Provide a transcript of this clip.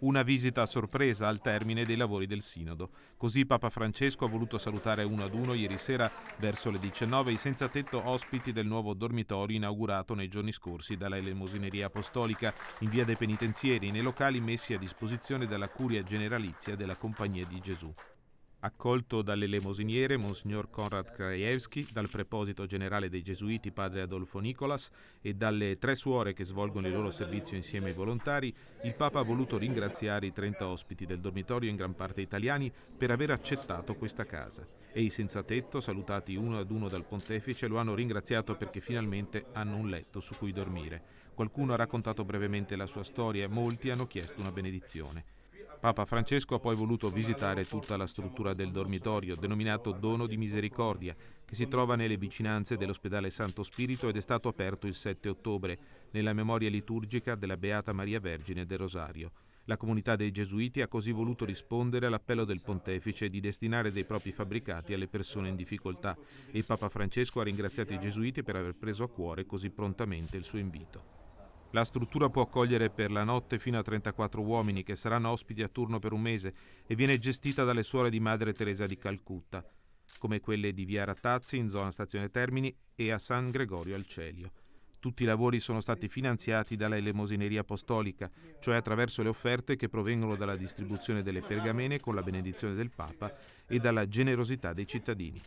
Una visita a sorpresa al termine dei lavori del Sinodo. Così Papa Francesco ha voluto salutare uno ad uno ieri sera verso le 19 i senza tetto ospiti del nuovo dormitorio inaugurato nei giorni scorsi dalla Elemosineria Apostolica in via dei Penitenzieri nei locali messi a disposizione dalla Curia Generalizia della Compagnia di Gesù accolto dall'elemosiniere Monsignor Konrad Krajewski, dal preposito generale dei Gesuiti padre Adolfo Nicolas e dalle tre suore che svolgono il loro servizio insieme ai volontari, il Papa ha voluto ringraziare i 30 ospiti del dormitorio in gran parte italiani per aver accettato questa casa. E i senza tetto, salutati uno ad uno dal pontefice, lo hanno ringraziato perché finalmente hanno un letto su cui dormire. Qualcuno ha raccontato brevemente la sua storia e molti hanno chiesto una benedizione. Papa Francesco ha poi voluto visitare tutta la struttura del dormitorio, denominato Dono di Misericordia, che si trova nelle vicinanze dell'ospedale Santo Spirito ed è stato aperto il 7 ottobre, nella memoria liturgica della Beata Maria Vergine del Rosario. La comunità dei Gesuiti ha così voluto rispondere all'appello del pontefice di destinare dei propri fabbricati alle persone in difficoltà e Papa Francesco ha ringraziato i Gesuiti per aver preso a cuore così prontamente il suo invito. La struttura può accogliere per la notte fino a 34 uomini che saranno ospiti a turno per un mese e viene gestita dalle suore di Madre Teresa di Calcutta, come quelle di Via Ratazzi in zona Stazione Termini e a San Gregorio al Celio. Tutti i lavori sono stati finanziati dalla elemosineria apostolica, cioè attraverso le offerte che provengono dalla distribuzione delle pergamene con la benedizione del Papa e dalla generosità dei cittadini.